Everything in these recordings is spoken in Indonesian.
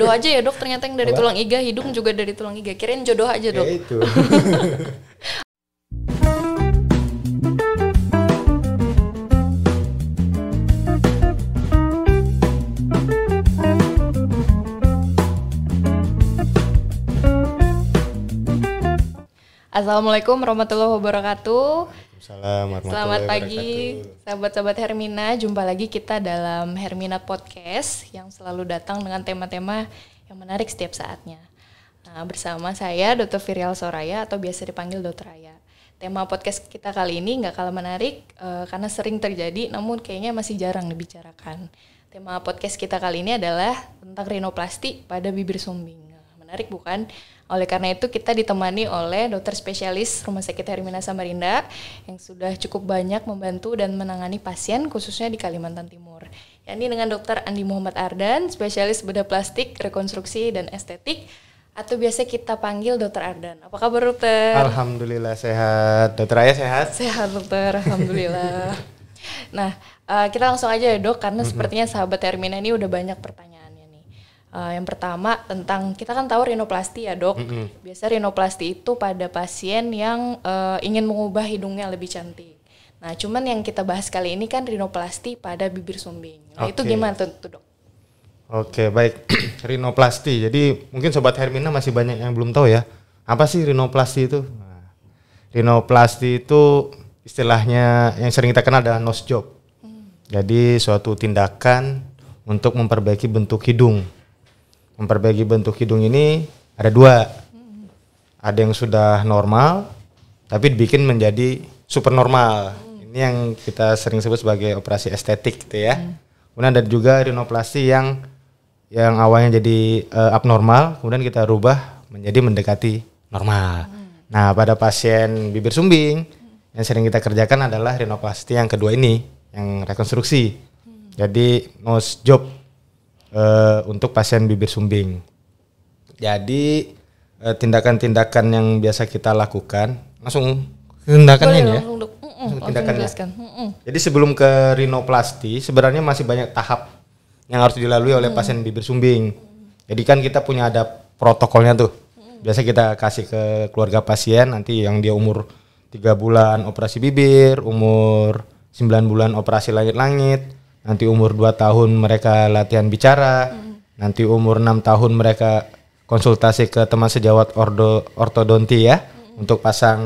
Doa aja ya dok, ternyata yang dari Apa? tulang iga, hidung juga dari tulang iga. Kirain jodoh aja dok. Ya itu. Assalamualaikum warahmatullahi wabarakatuh. Waalaikumsalam. Selamat pagi, sahabat-sahabat Hermina. Jumpa lagi kita dalam Hermina Podcast yang selalu datang dengan tema-tema yang menarik setiap saatnya. Nah, bersama saya Dr. Virial Soraya atau biasa dipanggil Dr. Raya. Tema podcast kita kali ini nggak kalah menarik uh, karena sering terjadi, namun kayaknya masih jarang dibicarakan. Tema podcast kita kali ini adalah tentang rinoplasti pada bibir sumbing. Nah, menarik bukan? Oleh karena itu kita ditemani oleh dokter spesialis Rumah Sakit Hermina Samarinda yang sudah cukup banyak membantu dan menangani pasien khususnya di Kalimantan Timur. Ini dengan dokter Andi Muhammad Ardan, spesialis bedah plastik, rekonstruksi, dan estetik atau biasa kita panggil Dokter Ardan. Apa kabar Dokter? Alhamdulillah sehat. Dokter Ayah sehat? Sehat Dokter, Alhamdulillah. nah, eh, kita langsung aja ya Dok, karena mhm. sepertinya sahabat Hermina ini udah banyak pertanyaan Uh, yang pertama tentang kita kan tahu rinoplasti ya dok. Mm -hmm. Biasa rinoplasti itu pada pasien yang uh, ingin mengubah hidungnya lebih cantik. Nah cuman yang kita bahas kali ini kan rinoplasti pada bibir sumbing. Nah okay. itu gimana tuh, tuh dok? Oke okay, baik rinoplasti. Jadi mungkin sobat Hermina masih banyak yang belum tahu ya apa sih rinoplasti itu? Nah, rinoplasti itu istilahnya yang sering kita kenal adalah nose job. Mm. Jadi suatu tindakan untuk memperbaiki bentuk hidung Memperbaiki bentuk hidung ini ada dua. Ada yang sudah normal, tapi dibikin menjadi super normal. Hmm. Ini yang kita sering sebut sebagai operasi estetik gitu ya. Hmm. Kemudian ada juga rinoplasti yang yang awalnya jadi uh, abnormal, kemudian kita rubah menjadi mendekati normal. Hmm. Nah, pada pasien bibir sumbing hmm. yang sering kita kerjakan adalah rinoplasti yang kedua ini, yang rekonstruksi. Hmm. Jadi nose job Eh, untuk pasien bibir sumbing. Jadi tindakan eh, tindakan-tindakan yang biasa kita lakukan langsung tindakannya ini ya. Langsung, tindakannya. Jadi sebelum ke rinoplasti sebenarnya masih banyak tahap yang harus dilalui oleh mm. pasien bibir sumbing. Jadi kan kita punya ada protokolnya tuh. Biasa kita kasih ke keluarga pasien nanti yang dia umur tiga bulan operasi bibir, umur 9 bulan operasi langit-langit, nanti umur 2 tahun mereka latihan bicara, hmm. nanti umur 6 tahun mereka konsultasi ke teman sejawat ordo, ortodonti ya hmm. untuk pasang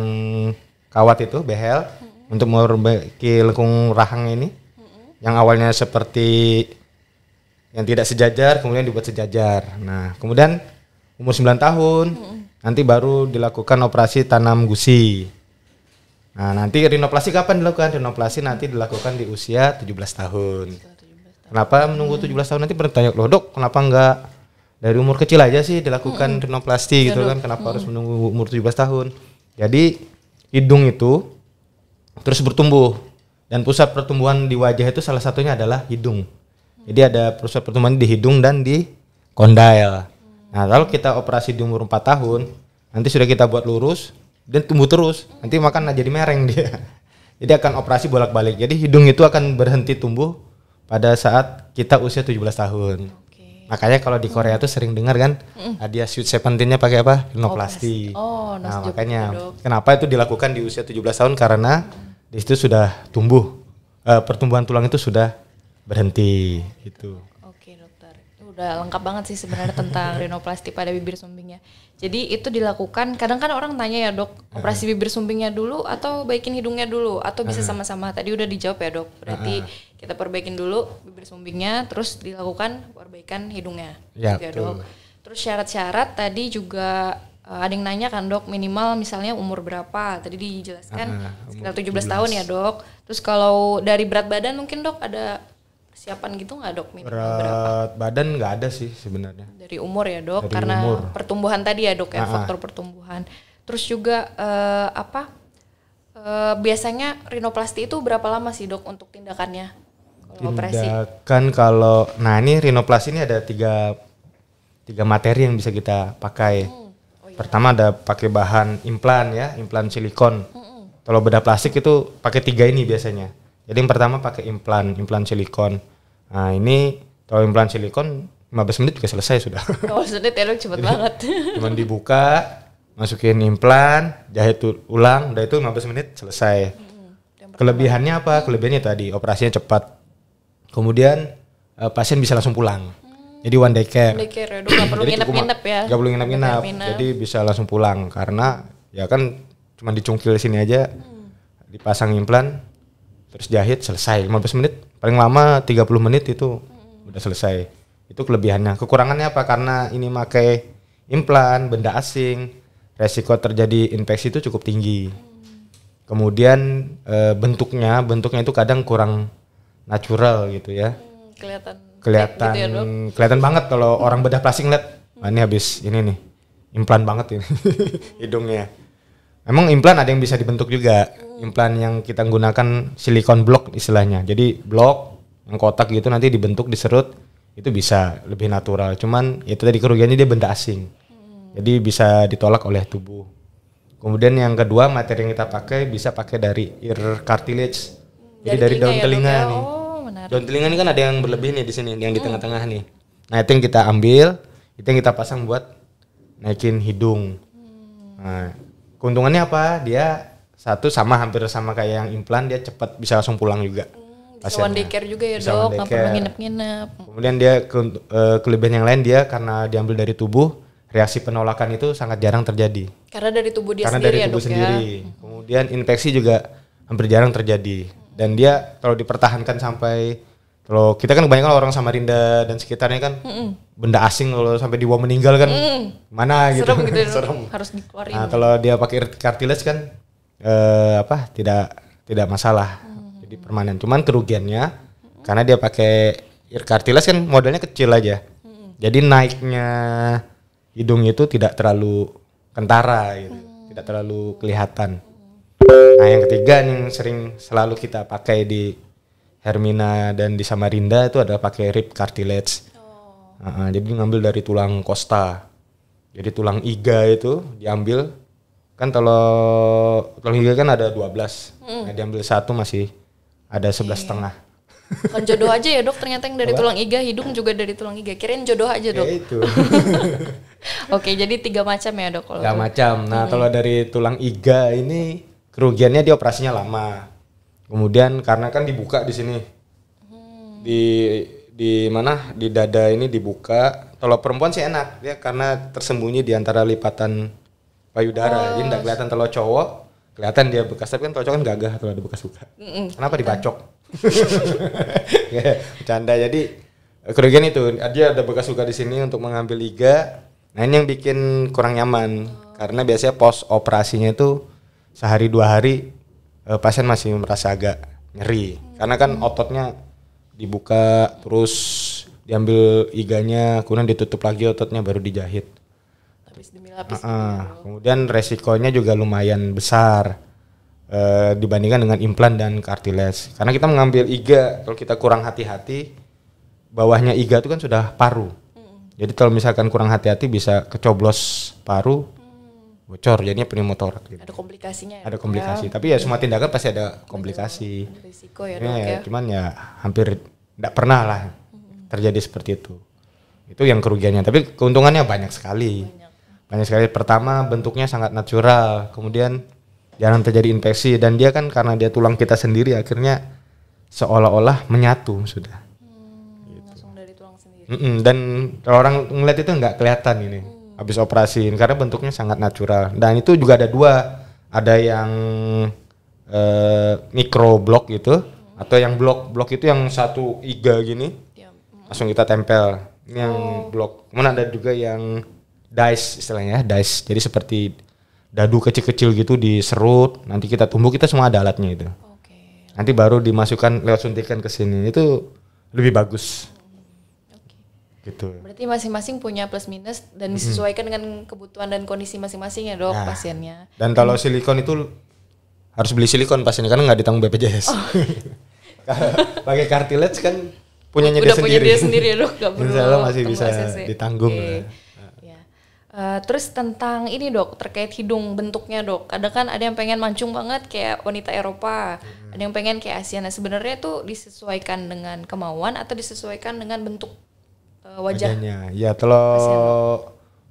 kawat itu behel hmm. untuk memperbaiki lengkung rahang ini hmm. yang awalnya seperti yang tidak sejajar kemudian dibuat sejajar. Nah, kemudian umur 9 tahun hmm. nanti baru dilakukan operasi tanam gusi. Nah, nanti rinoplasi kapan dilakukan? Rinoplasi nanti dilakukan di usia 17 tahun. tahun. Kenapa menunggu 17 tahun nanti bertanya loh dok kenapa enggak dari umur kecil aja sih dilakukan mm -hmm. rinoplasti gitu kan kenapa -hmm. harus menunggu umur 17 tahun jadi hidung itu terus bertumbuh dan pusat pertumbuhan di wajah itu salah satunya adalah hidung jadi ada pusat pertumbuhan di hidung dan di kondail nah kalau kita operasi di umur 4 tahun nanti sudah kita buat lurus dan tumbuh terus nanti makan jadi mereng dia jadi akan operasi bolak-balik jadi hidung itu akan berhenti tumbuh pada saat kita usia 17 tahun okay. makanya kalau di Korea hmm. tuh sering dengar kan hmm. suit sweet pakai apa hipnoplasti oh, nah makanya kenapa itu dilakukan di usia 17 tahun karena di situ sudah tumbuh uh, pertumbuhan tulang itu sudah berhenti gitu udah lengkap banget sih sebenarnya tentang rinoplasti pada bibir sumbingnya. Jadi itu dilakukan. Kadang kan orang tanya ya dok, operasi bibir sumbingnya dulu atau baikin hidungnya dulu atau bisa sama-sama. Tadi udah dijawab ya dok. Berarti kita perbaikin dulu bibir sumbingnya, terus dilakukan perbaikan hidungnya. Ya, gitu ya dok. Terus syarat-syarat tadi juga uh, ada yang nanya kan dok minimal misalnya umur berapa tadi dijelaskan sekitar 17, 17 tahun ya dok terus kalau dari berat badan mungkin dok ada persiapan gitu nggak dok minimal berat berapa? badan nggak ada sih sebenarnya dari umur ya dok dari karena umur. pertumbuhan tadi ya dok ya aa ah, ah. faktor pertumbuhan terus juga uh, apa uh, biasanya rinoplasti itu berapa lama sih dok untuk tindakannya kalau operasi tindakan kalau nah ini rinoplasti ini ada tiga tiga materi yang bisa kita pakai hmm. Oh, iya. pertama ada pakai bahan implan ya implan silikon hmm. hmm. kalau bedah plastik itu pakai tiga ini biasanya jadi yang pertama pakai implan, implan silikon. Nah ini kalau implan silikon 15 menit juga selesai sudah. Oh menit ya cepet Jadi, banget. Cuman dibuka, masukin implan, jahit ulang, udah itu 15 menit selesai. Hmm, Kelebihannya apa? Kelebihannya tadi operasinya cepat. Kemudian uh, pasien bisa langsung pulang. Hmm. Jadi one day care. One day care, Aduh, ya, gak ya. perlu nginep-nginep ya. Gak perlu nginep-nginep. Jadi bisa langsung pulang karena ya kan cuman dicungkil sini aja, hmm. dipasang implan, terus jahit selesai 15 menit paling lama 30 menit itu hmm. udah selesai itu kelebihannya kekurangannya apa karena ini pakai implan benda asing resiko terjadi infeksi itu cukup tinggi hmm. kemudian e, bentuknya bentuknya itu kadang kurang natural gitu ya hmm, kelihatan kelihatan gitu ya, kelihatan banget kalau orang bedah plastik lihat nah, ini habis ini nih implan banget ini hidungnya Emang implan ada yang bisa dibentuk juga. Implan yang kita gunakan silikon blok istilahnya. Jadi blok yang kotak gitu nanti dibentuk diserut itu bisa lebih natural. Cuman ya itu tadi kerugiannya dia benda asing. Jadi bisa ditolak oleh tubuh. Kemudian yang kedua materi yang kita pakai bisa pakai dari ear cartilage. Jadi dari, dari daun telinga, ya, telinga nih. Oh, Daun telinga ini kan ada yang berlebih nih di sini, yang di hmm. tengah-tengah nih. Nah, itu yang kita ambil, itu yang kita pasang buat naikin hidung. Hmm. Nah, keuntungannya apa dia satu sama hampir sama kayak yang implan dia cepat bisa langsung pulang juga hmm, bisa one care juga ya bisa dok nggak perlu nginep-nginep kemudian dia ke, uh, kelebihan yang lain dia karena diambil dari tubuh reaksi penolakan itu sangat jarang terjadi karena dari tubuh dia karena sendiri dari ya, tubuh ya, sendiri ya? kemudian infeksi juga hampir jarang terjadi dan dia kalau dipertahankan sampai kalau kita kan kebanyakan orang Samarinda dan sekitarnya kan mm -mm. benda asing kalau sampai di meninggal kan mm. mana gitu. Serem gitu. Ya, Serem. Harus dikeluarin. Nah, kalau dia pakai cartilage kan eh, apa tidak tidak masalah. Mm. Jadi permanen. Cuman kerugiannya mm. karena dia pakai ear kan modalnya kecil aja. Mm. Jadi naiknya hidung itu tidak terlalu kentara gitu. Mm. Tidak terlalu kelihatan. Nah, yang ketiga yang sering selalu kita pakai di Hermina dan di Samarinda itu ada pakai rib cartilage. Oh. Uh, jadi ngambil dari tulang costa. Jadi tulang iga itu diambil kan kalau tulang iga kan ada 12. Mm. Nah, diambil satu masih ada sebelas yeah. setengah. Kan jodoh aja ya dok, ternyata yang dari Apa? tulang iga, hidung juga dari tulang iga. Kirain jodoh aja dok. Ya itu. Oke, jadi tiga macam ya dok. Tiga macam. Nah hmm. kalau dari tulang iga ini kerugiannya dia operasinya lama. Kemudian karena kan dibuka di sini. Hmm. Di di mana di dada ini dibuka. Kalau perempuan sih enak, dia ya, karena tersembunyi di antara lipatan payudara. Oh. Jadi enggak kelihatan kalau cowok kelihatan dia bekas tapi kan cowok kan gagah atau ada bekas luka. Mm -mm, Kenapa dibacok? Ya, bercanda. Jadi eh, kerugian itu dia ada bekas luka di sini untuk mengambil liga. Nah ini yang bikin kurang nyaman oh. karena biasanya pos operasinya itu sehari dua hari uh, pasien masih merasa agak nyeri karena kan ototnya dibuka terus diambil iganya kemudian ditutup lagi ototnya baru dijahit lapis demi lapis uh, uh, kemudian resikonya juga lumayan besar uh, dibandingkan dengan implan dan kartiles karena kita mengambil iga kalau kita kurang hati-hati bawahnya iga itu kan sudah paru hmm. jadi kalau misalkan kurang hati-hati bisa kecoblos paru hmm bocor jadinya pneumotorak gitu. ada komplikasinya ya, ada komplikasi ya. tapi ya semua tindakan pasti ada komplikasi ada risiko ya, iya, ya cuman ya hampir tidak pernah lah terjadi seperti itu itu yang kerugiannya tapi keuntungannya banyak sekali banyak, banyak sekali pertama bentuknya sangat natural kemudian jarang terjadi infeksi dan dia kan karena dia tulang kita sendiri akhirnya seolah-olah menyatu sudah hmm, gitu. langsung dari tulang sendiri mm -mm, dan orang melihat itu nggak kelihatan ini hmm habis operasi karena bentuknya sangat natural dan itu juga ada dua ada yang eh, mikro blok gitu atau yang blok blok itu yang satu iga gini langsung kita tempel ini yang oh. blok mana ada juga yang dice istilahnya dice jadi seperti dadu kecil-kecil gitu diserut nanti kita tumbuh kita semua ada alatnya itu okay. nanti baru dimasukkan lewat suntikan ke sini itu lebih bagus gitu. Berarti masing-masing punya plus minus dan disesuaikan hmm. dengan kebutuhan dan kondisi masing-masing ya dok nah, pasiennya. Dan kalau silikon itu harus beli silikon pasiennya karena nggak ditanggung BPJS. Oh. Pakai cartilage kan punyanya Udah dia punya sendiri. dia sendiri ya dok, gak Insya Allah masih bisa ACC. ditanggung. Okay. Uh, iya. eh, terus tentang ini dok terkait hidung bentuknya dok ada kan ada yang pengen mancung banget kayak wanita Eropa hmm. ada yang pengen kayak Asia nah sebenarnya tuh disesuaikan dengan kemauan atau disesuaikan dengan bentuk Eh, wajah. wajahnya. Ya kalau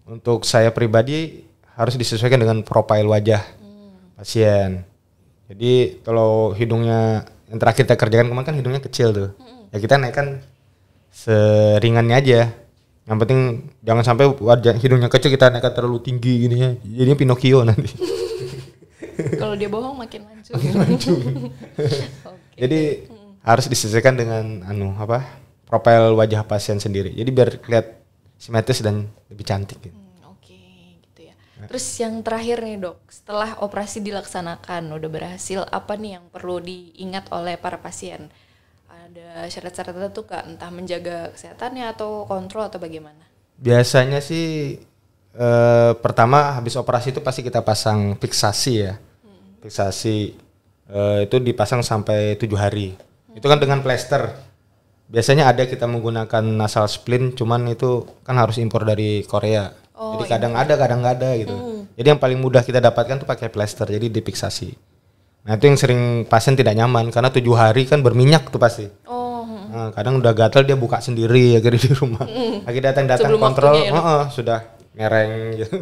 untuk saya pribadi harus disesuaikan dengan profil wajah hmm. pasien. Jadi kalau hidungnya yang terakhir kita kerjakan kemarin kan hidungnya kecil tuh. Hmm. Ya kita naikkan seringannya aja. Yang penting jangan sampai wajah hidungnya kecil kita naikkan terlalu tinggi gini ya. Jadinya Pinocchio nanti. kalau dia bohong makin lancur makin okay. Jadi hmm. harus disesuaikan dengan anu apa? profil wajah pasien sendiri. Jadi biar kelihatan simetris dan lebih cantik gitu. Hmm, Oke, okay, gitu ya. Terus yang terakhir nih, Dok, setelah operasi dilaksanakan udah berhasil, apa nih yang perlu diingat oleh para pasien? Ada syarat-syarat tertentu Kak, entah menjaga kesehatannya atau kontrol atau bagaimana? Biasanya sih eh, pertama habis operasi itu pasti kita pasang fiksasi ya. Hmm. Fiksasi eh, itu dipasang sampai tujuh hari. Hmm. Itu kan dengan plester biasanya ada kita menggunakan nasal splint cuman itu kan harus impor dari Korea oh, jadi kadang iya. ada kadang nggak ada gitu hmm. jadi yang paling mudah kita dapatkan tuh pakai plester jadi dipiksasi nah itu yang sering pasien tidak nyaman karena tujuh hari kan berminyak tuh pasti oh. nah, kadang udah gatel dia buka sendiri ya akhirnya di rumah hmm. lagi datang datang kontrol ya, oh, oh, sudah mereng gitu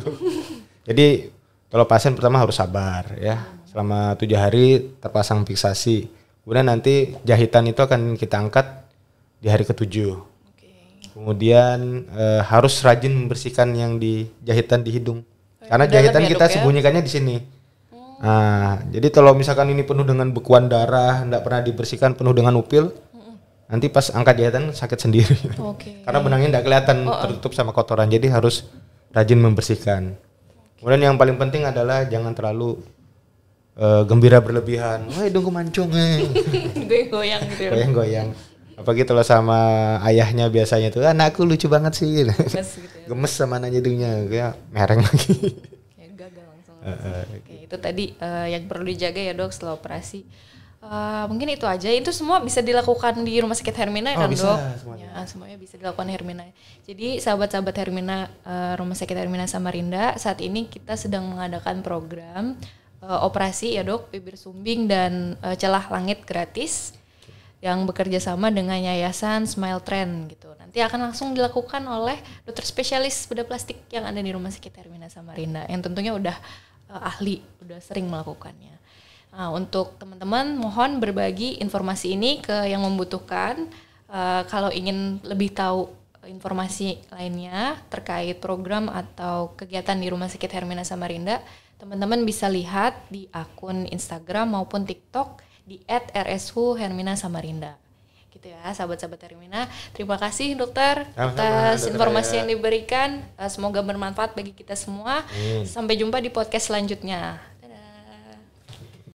jadi kalau pasien pertama harus sabar ya selama tujuh hari terpasang fiksasi kemudian nanti jahitan itu akan kita angkat di hari ketujuh. Okay. Kemudian uh, harus rajin membersihkan yang di jahitan di hidung. Oh, Karena jahitan ya, kita ya? sembunyikannya di sini. Hmm. Nah, jadi kalau misalkan ini penuh dengan bekuan darah, tidak pernah dibersihkan, penuh dengan upil, hmm. nanti pas angkat jahitan sakit sendiri. Okay. Karena benangnya tidak kelihatan oh, oh. tertutup sama kotoran. Jadi harus rajin membersihkan. Okay. Kemudian yang paling penting adalah jangan terlalu uh, gembira berlebihan. Wah hidungku mancung. Gitu ya, Goyang-goyang Goyang-goyang apalagi kalau sama ayahnya biasanya tuh anakku lucu banget sih gemes, gitu ya. gemes sama nanya dunia kayak mereng lagi ya, gagal langsung, langsung. Uh, Oke, itu gitu. tadi uh, yang perlu dijaga ya dok setelah operasi uh, mungkin itu aja itu semua bisa dilakukan di rumah sakit Hermina ya oh, kan bisa, dok semuanya. ya semuanya bisa dilakukan Hermina jadi sahabat-sahabat Hermina uh, rumah sakit Hermina Samarinda saat ini kita sedang mengadakan program uh, operasi ya dok bibir sumbing dan uh, celah langit gratis yang bekerja sama dengan Yayasan Smile Trend gitu. Nanti akan langsung dilakukan oleh dokter spesialis bedah plastik yang ada di Rumah Sakit Hermina Samarinda yang tentunya udah uh, ahli, udah sering melakukannya. Nah, untuk teman-teman mohon berbagi informasi ini ke yang membutuhkan. Uh, kalau ingin lebih tahu informasi lainnya terkait program atau kegiatan di Rumah Sakit Hermina Samarinda, teman-teman bisa lihat di akun Instagram maupun TikTok di @rsu Hermina Samarinda gitu ya sahabat-sahabat Hermina terima kasih dokter atas informasi ya. yang diberikan eh, semoga bermanfaat bagi kita semua hmm. sampai jumpa di podcast selanjutnya